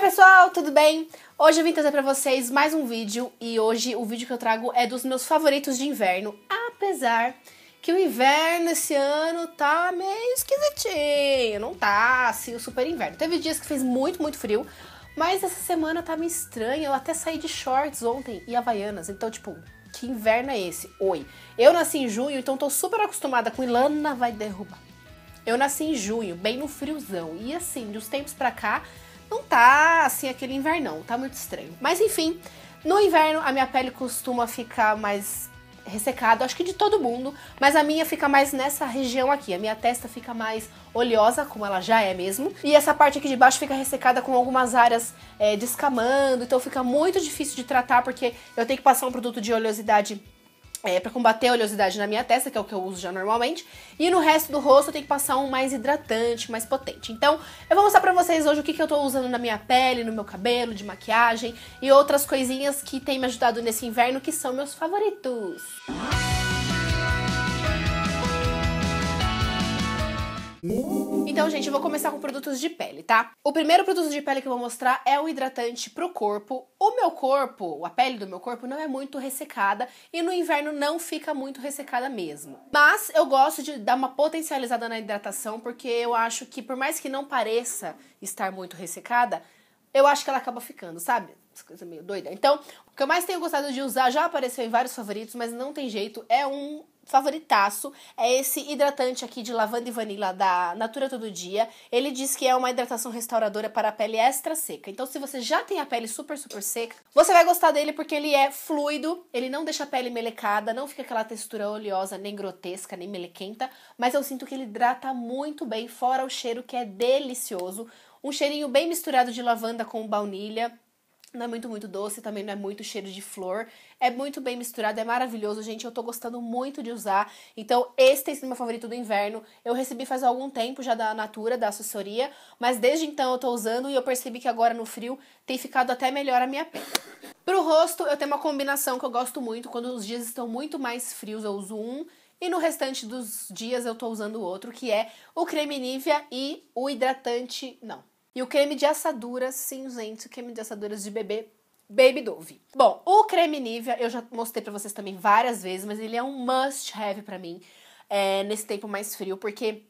Oi pessoal, tudo bem? Hoje eu vim trazer para vocês mais um vídeo e hoje o vídeo que eu trago é dos meus favoritos de inverno, apesar que o inverno esse ano tá meio esquisitinho, não tá assim o super inverno. Teve dias que fez muito, muito frio, mas essa semana tá meio estranha, eu até saí de shorts ontem e havaianas, então tipo, que inverno é esse? Oi. Eu nasci em junho, então tô super acostumada com Ilana vai derrubar. Eu nasci em junho, bem no friozão, e assim, dos tempos pra cá não tá assim aquele inverno não tá muito estranho. Mas enfim, no inverno a minha pele costuma ficar mais ressecada, acho que de todo mundo, mas a minha fica mais nessa região aqui. A minha testa fica mais oleosa, como ela já é mesmo, e essa parte aqui de baixo fica ressecada com algumas áreas é, descamando, então fica muito difícil de tratar porque eu tenho que passar um produto de oleosidade é, para combater a oleosidade na minha testa, que é o que eu uso já normalmente, e no resto do rosto eu tenho que passar um mais hidratante, mais potente. Então, eu vou mostrar pra vocês hoje o que, que eu tô usando na minha pele, no meu cabelo, de maquiagem e outras coisinhas que tem me ajudado nesse inverno, que são meus favoritos. Música Então, gente, eu vou começar com produtos de pele, tá? O primeiro produto de pele que eu vou mostrar é um hidratante pro corpo. O meu corpo, a pele do meu corpo, não é muito ressecada e no inverno não fica muito ressecada mesmo. Mas eu gosto de dar uma potencializada na hidratação porque eu acho que, por mais que não pareça estar muito ressecada, eu acho que ela acaba ficando, sabe? Essa coisa meio doida. Então, o que eu mais tenho gostado de usar já apareceu em vários favoritos, mas não tem jeito, é um favoritaço é esse hidratante aqui de lavanda e vanila da Natura Todo Dia. Ele diz que é uma hidratação restauradora para a pele extra seca. Então, se você já tem a pele super, super seca, você vai gostar dele porque ele é fluido, ele não deixa a pele melecada, não fica aquela textura oleosa, nem grotesca, nem melequenta, mas eu sinto que ele hidrata muito bem, fora o cheiro que é delicioso. Um cheirinho bem misturado de lavanda com baunilha, não é muito, muito doce, também não é muito cheiro de flor. É muito bem misturado, é maravilhoso, gente. Eu tô gostando muito de usar. Então, esse tem sido meu favorito do inverno. Eu recebi faz algum tempo já da Natura, da assessoria. Mas desde então eu tô usando e eu percebi que agora no frio tem ficado até melhor a minha pele. Pro rosto, eu tenho uma combinação que eu gosto muito. Quando os dias estão muito mais frios, eu uso um. E no restante dos dias eu tô usando o outro, que é o creme Nivea e o hidratante... Não, e o creme de assaduras, sim, o creme de assaduras de bebê Baby Dove. Bom, o creme Nivea eu já mostrei para vocês também várias vezes, mas ele é um must have para mim é, nesse tempo mais frio, porque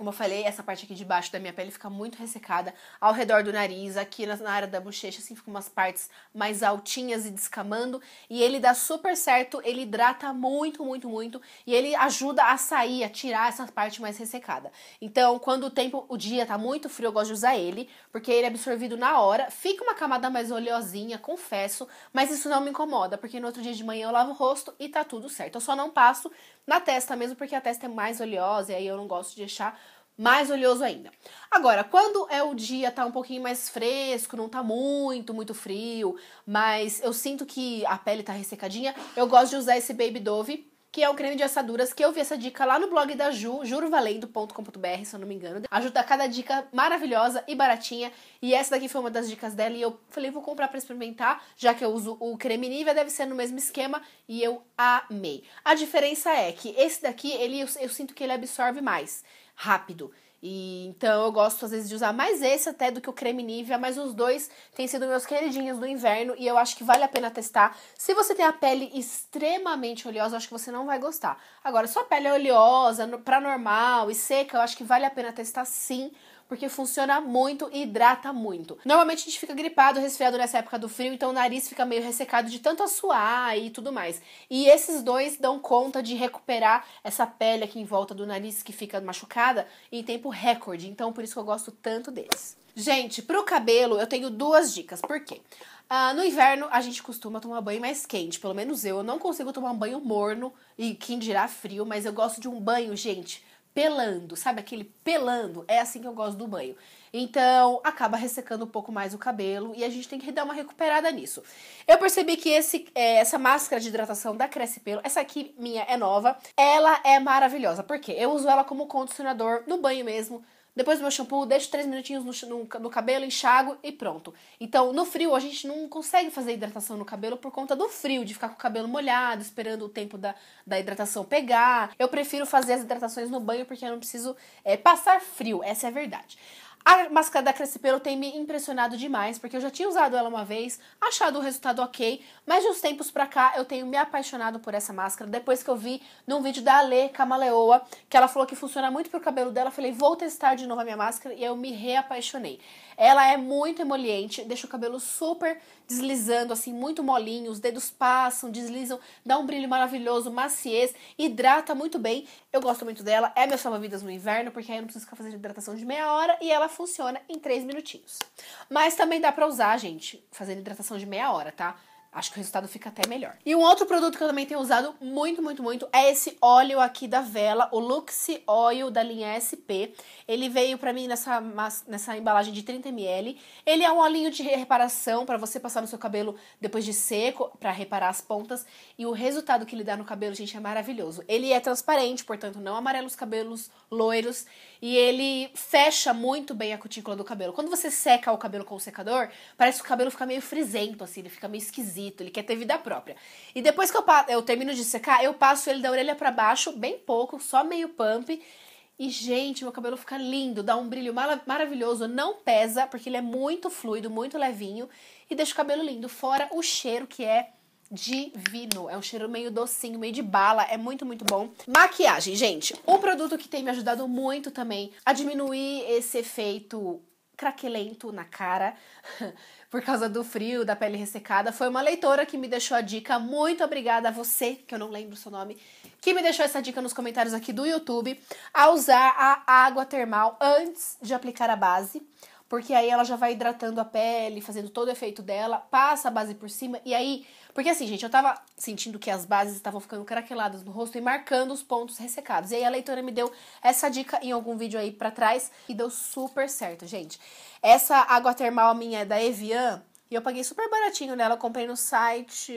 como eu falei, essa parte aqui de baixo da minha pele fica muito ressecada, ao redor do nariz, aqui na, na área da bochecha, assim, ficam umas partes mais altinhas e descamando. E ele dá super certo, ele hidrata muito, muito, muito. E ele ajuda a sair, a tirar essa parte mais ressecada. Então, quando o tempo, o dia tá muito frio, eu gosto de usar ele, porque ele é absorvido na hora. Fica uma camada mais oleosinha, confesso, mas isso não me incomoda, porque no outro dia de manhã eu lavo o rosto e tá tudo certo. Eu só não passo na testa mesmo, porque a testa é mais oleosa e aí eu não gosto de deixar mais oleoso ainda. Agora, quando é o dia tá um pouquinho mais fresco, não tá muito, muito frio, mas eu sinto que a pele tá ressecadinha, eu gosto de usar esse Baby Dove que é o creme de assaduras, que eu vi essa dica lá no blog da Ju, jurovalendo.com.br, se eu não me engano. Ajuda tá cada dica maravilhosa e baratinha. E essa daqui foi uma das dicas dela e eu falei, vou comprar para experimentar, já que eu uso o creme Nivea, deve ser no mesmo esquema e eu amei. A diferença é que esse daqui, ele eu, eu sinto que ele absorve mais rápido. E, então eu gosto às vezes de usar mais esse até do que o creme Nivea, mas os dois têm sido meus queridinhos do inverno e eu acho que vale a pena testar. Se você tem a pele extremamente oleosa, eu acho que você não vai gostar. Agora, se a pele é oleosa, pra normal e seca, eu acho que vale a pena testar sim porque funciona muito e hidrata muito. Normalmente a gente fica gripado, resfriado nessa época do frio, então o nariz fica meio ressecado de tanto suar e tudo mais. E esses dois dão conta de recuperar essa pele aqui em volta do nariz que fica machucada em tempo recorde. Então por isso que eu gosto tanto deles. Gente, pro cabelo eu tenho duas dicas. Por quê? Ah, no inverno a gente costuma tomar banho mais quente, pelo menos eu. Eu não consigo tomar um banho morno e quem dirá frio, mas eu gosto de um banho, gente, pelando, sabe aquele pelando? É assim que eu gosto do banho. Então, acaba ressecando um pouco mais o cabelo e a gente tem que dar uma recuperada nisso. Eu percebi que esse, é, essa máscara de hidratação da Cresce Pelo, essa aqui minha é nova, ela é maravilhosa. Por quê? Eu uso ela como condicionador no banho mesmo, depois do meu shampoo, deixo 3 minutinhos no, no, no, cabelo, enxago e pronto. Então, no frio, a gente não consegue fazer hidratação no cabelo por conta do frio, de ficar com o cabelo molhado, esperando o tempo da, da hidratação pegar. Eu prefiro fazer as hidratações no banho porque eu não preciso é, passar frio, essa é a verdade. A máscara da Crespelo tem me impressionado demais, porque eu já tinha usado ela uma vez, achado o resultado ok, mas de uns tempos pra cá eu tenho me apaixonado por essa máscara. Depois que eu vi num vídeo da Ale Camaleoa, que ela falou que funciona muito pro cabelo dela, eu falei, vou testar de novo a minha máscara e eu me reapaixonei. Ela é muito emoliente, deixa o cabelo super deslizando assim muito molinho, os dedos passam, deslizam, dá um brilho maravilhoso, maciez, hidrata muito bem. Eu gosto muito dela, é meu salva-vidas no inverno, porque aí eu não preciso ficar fazendo hidratação de meia hora e ela funciona em 3 minutinhos. Mas também dá pra usar, gente, fazendo hidratação de meia hora, tá? Acho que o resultado fica até melhor. E um outro produto que eu também tenho usado muito, muito, muito é esse óleo aqui da Vela, o Luxe Oil da linha SP. Ele veio para mim nessa, nessa embalagem de 30ml. Ele é um olhinho de reparação para você passar no seu cabelo depois de seco, para reparar as pontas. E o resultado que ele dá no cabelo, gente, é maravilhoso. Ele é transparente, portanto, não amarela os cabelos loiros. E ele fecha muito bem a cutícula do cabelo. Quando você seca o cabelo com o secador, parece que o cabelo fica meio frisento, assim, ele fica meio esquisito ele quer ter vida própria. E depois que eu, eu termino de secar, eu passo ele da orelha para baixo, bem pouco, só meio pump. E, gente, meu cabelo fica lindo, dá um brilho mar maravilhoso, não pesa, porque ele é muito fluido, muito levinho, e deixa o cabelo lindo. Fora o cheiro que é divino. É um cheiro meio docinho, meio de bala, é muito, muito bom. Maquiagem, gente, um produto que tem me ajudado muito também a diminuir esse efeito craquelento na cara por causa do frio, da pele ressecada. Foi uma leitora que me deixou a dica. Muito obrigada a você, que eu não lembro o seu nome, que me deixou essa dica nos comentários aqui do YouTube, a usar a água termal antes de aplicar a base porque aí ela já vai hidratando a pele, fazendo todo o efeito dela, passa a base por cima, e aí. Porque assim, gente, eu tava sentindo que as bases estavam ficando craqueladas no rosto e marcando os pontos ressecados. E aí a leitora me deu essa dica em algum vídeo aí para trás e deu super certo, gente. Essa água termal minha é da Evian, e eu paguei super baratinho nela, eu comprei no site.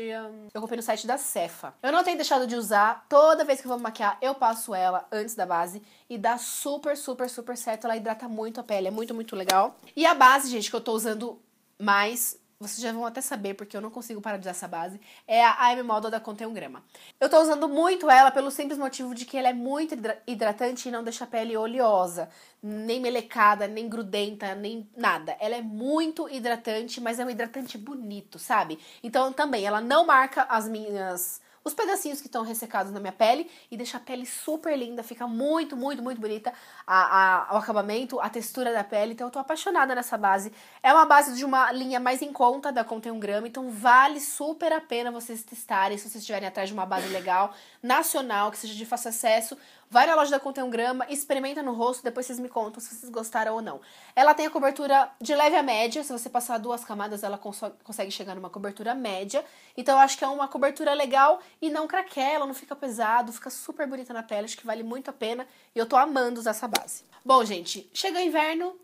Eu comprei no site da Cefa. Eu não tenho deixado de usar. Toda vez que eu vou maquiar, eu passo ela antes da base. E dá super, super, super certo. Ela hidrata muito a pele. É muito, muito legal. E a base, gente, que eu tô usando mais vocês já vão até saber, porque eu não consigo parar de usar essa base. É a I'm Model da Contém 1 Grama. Eu tô usando muito ela pelo simples motivo de que ela é muito hidratante e não deixa a pele oleosa. Nem melecada, nem grudenta, nem nada. Ela é muito hidratante, mas é um hidratante bonito, sabe? Então também, ela não marca as minhas os pedacinhos que estão ressecados na minha pele e deixa a pele super linda, fica muito, muito, muito bonita a, a, o acabamento, a textura da pele. Então eu tô apaixonada nessa base. É uma base de uma linha mais em conta da Contém um Grama, então vale super a pena vocês testarem se vocês estiverem atrás de uma base legal, nacional, que seja de fácil acesso Vai na loja da Conta um grama, experimenta no rosto, depois vocês me contam se vocês gostaram ou não. Ela tem a cobertura de leve a média, se você passar duas camadas, ela consegue chegar numa cobertura média. Então eu acho que é uma cobertura legal e não craquela, não fica pesado, fica super bonita na pele, acho que vale muito a pena e eu tô amando usar essa base. Bom, gente, chega o inverno,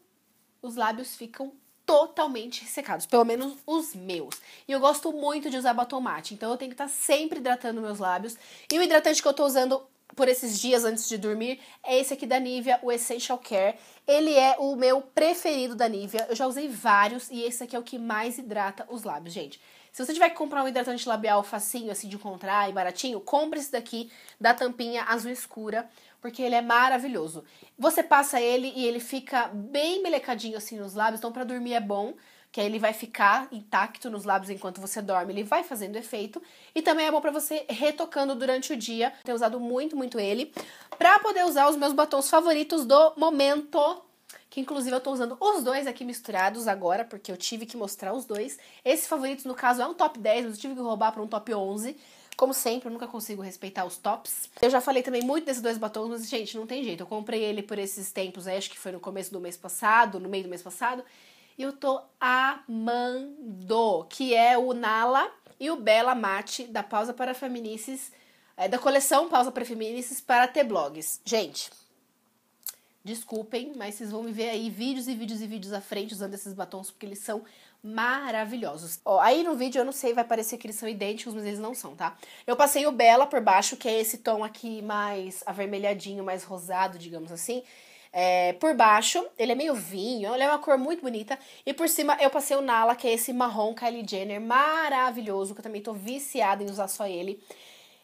os lábios ficam totalmente ressecados, pelo menos os meus. E eu gosto muito de usar batom mate, então eu tenho que estar tá sempre hidratando meus lábios. E o hidratante que eu tô usando por esses dias antes de dormir é esse aqui da Nivea, o Essential Care. Ele é o meu preferido da Nivea. Eu já usei vários e esse aqui é o que mais hidrata os lábios, gente. Se você tiver que comprar um hidratante labial facinho, assim, de encontrar e baratinho, compre esse daqui da tampinha azul escura, porque ele é maravilhoso. Você passa ele e ele fica bem melecadinho, assim, nos lábios, então pra dormir é bom que aí ele vai ficar intacto nos lábios enquanto você dorme, ele vai fazendo efeito e também é bom para você retocando durante o dia. Tenho usado muito, muito ele para poder usar os meus batons favoritos do momento. Que inclusive eu tô usando os dois aqui misturados agora, porque eu tive que mostrar os dois. Esse favorito, no caso, é um top 10, mas eu tive que roubar para um top 11. Como sempre, eu nunca consigo respeitar os tops. Eu já falei também muito desses dois batons, mas, gente, não tem jeito. Eu comprei ele por esses tempos, acho que foi no começo do mês passado, no meio do mês passado e eu tô amando, que é o Nala e o Bela Mate da Pausa para Feminices, é, da coleção Pausa para Feminices para ter blogs. Gente, desculpem, mas vocês vão me ver aí vídeos e vídeos e vídeos à frente usando esses batons porque eles são maravilhosos. Ó, aí no vídeo eu não sei, vai parecer que eles são idênticos, mas eles não são, tá? Eu passei o Bela por baixo, que é esse tom aqui mais avermelhadinho, mais rosado, digamos assim, é, por baixo, ele é meio vinho, ele é uma cor muito bonita. E por cima eu passei o Nala, que é esse marrom Kylie Jenner maravilhoso, que eu também tô viciada em usar só ele.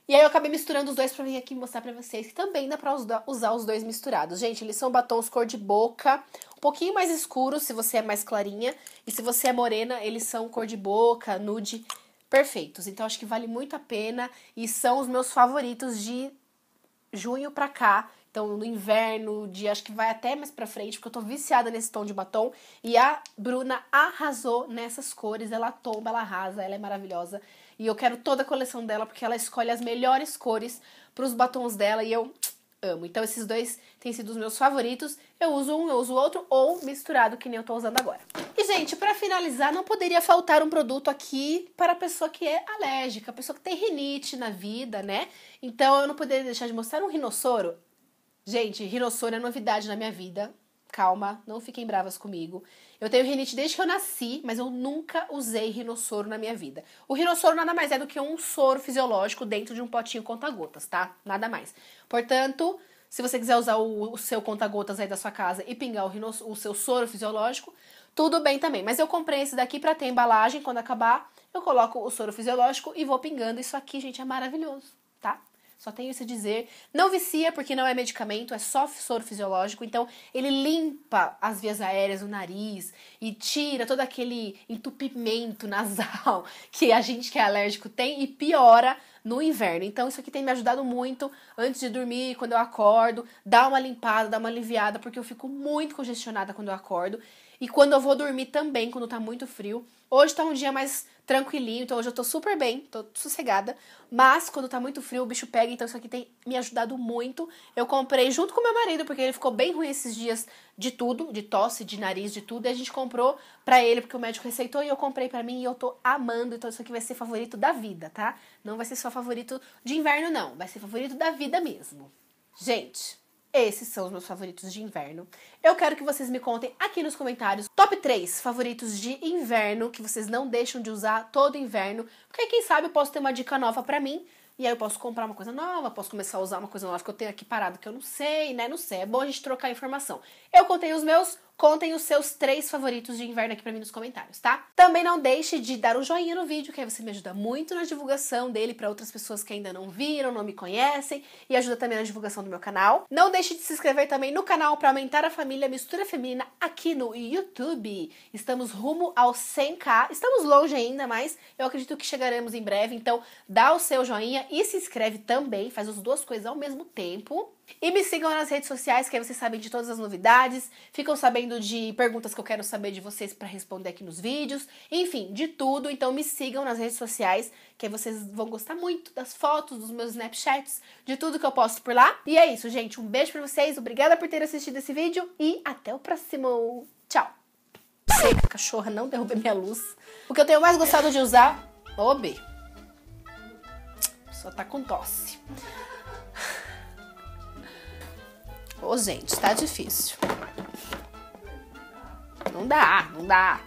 E aí eu acabei misturando os dois pra vir aqui mostrar pra vocês que também dá pra usar os dois misturados. Gente, eles são batons cor de boca, um pouquinho mais escuros se você é mais clarinha. E se você é morena, eles são cor de boca, nude, perfeitos. Então acho que vale muito a pena e são os meus favoritos de junho pra cá, então, no inverno, de acho que vai até mais pra frente, porque eu tô viciada nesse tom de batom. E a Bruna arrasou nessas cores. Ela tomba, ela arrasa, ela é maravilhosa. E eu quero toda a coleção dela, porque ela escolhe as melhores cores pros batons dela. E eu amo. Então, esses dois têm sido os meus favoritos. Eu uso um, eu uso o outro, ou misturado, que nem eu tô usando agora. E, gente, para finalizar, não poderia faltar um produto aqui para a pessoa que é alérgica, pessoa que tem rinite na vida, né? Então, eu não poderia deixar de mostrar um rinossoro. Gente, rinossoro é novidade na minha vida. Calma, não fiquem bravas comigo. Eu tenho rinite desde que eu nasci, mas eu nunca usei rinossoro na minha vida. O rinossoro nada mais é do que um soro fisiológico dentro de um potinho conta-gotas, tá? Nada mais. Portanto, se você quiser usar o, o seu conta-gotas aí da sua casa e pingar o, o seu soro fisiológico, tudo bem também. Mas eu comprei esse daqui para ter embalagem. Quando acabar, eu coloco o soro fisiológico e vou pingando. Isso aqui, gente, é maravilhoso, tá? Só tenho isso a dizer. Não vicia porque não é medicamento, é só soro fisiológico. Então, ele limpa as vias aéreas, o nariz e tira todo aquele entupimento nasal que a gente que é alérgico tem e piora no inverno. Então, isso aqui tem me ajudado muito antes de dormir, quando eu acordo, dá uma limpada, dá uma aliviada, porque eu fico muito congestionada quando eu acordo. E quando eu vou dormir também, quando tá muito frio. Hoje tá um dia mais tranquilinho, então hoje eu tô super bem, tô sossegada. Mas quando tá muito frio, o bicho pega, então isso aqui tem me ajudado muito. Eu comprei junto com meu marido, porque ele ficou bem ruim esses dias de tudo, de tosse, de nariz, de tudo. E a gente comprou pra ele, porque o médico receitou, e eu comprei pra mim e eu tô amando. Então isso aqui vai ser favorito da vida, tá? Não vai ser só favorito de inverno, não. Vai ser favorito da vida mesmo. Gente, esses são os meus favoritos de inverno. Eu quero que vocês me contem aqui nos comentários top 3 favoritos de inverno que vocês não deixam de usar todo inverno, porque quem sabe eu posso ter uma dica nova para mim. E aí eu posso comprar uma coisa nova, posso começar a usar uma coisa nova que eu tenho aqui parado que eu não sei, né? Não sei, é bom a gente trocar informação. Eu contei os meus, Contem os seus três favoritos de inverno aqui para mim nos comentários, tá? Também não deixe de dar um joinha no vídeo, que aí você me ajuda muito na divulgação dele para outras pessoas que ainda não viram, não me conhecem e ajuda também na divulgação do meu canal. Não deixe de se inscrever também no canal para aumentar a família Mistura Feminina aqui no YouTube. Estamos rumo aos 100k, estamos longe ainda, mas eu acredito que chegaremos em breve, então dá o seu joinha e se inscreve também, faz as duas coisas ao mesmo tempo. E me sigam nas redes sociais, que aí vocês sabem de todas as novidades, ficam sabendo de perguntas que eu quero saber de vocês para responder aqui nos vídeos, enfim, de tudo. Então me sigam nas redes sociais, que aí vocês vão gostar muito das fotos, dos meus Snapchats, de tudo que eu posto por lá. E é isso, gente. Um beijo para vocês, obrigada por terem assistido esse vídeo e até o próximo. Tchau! Sei cachorra não derrube minha luz. O que eu tenho mais gostado de usar. Ô, B. Só tá com tosse. Ô, oh, gente, tá difícil. Não dá, não dá.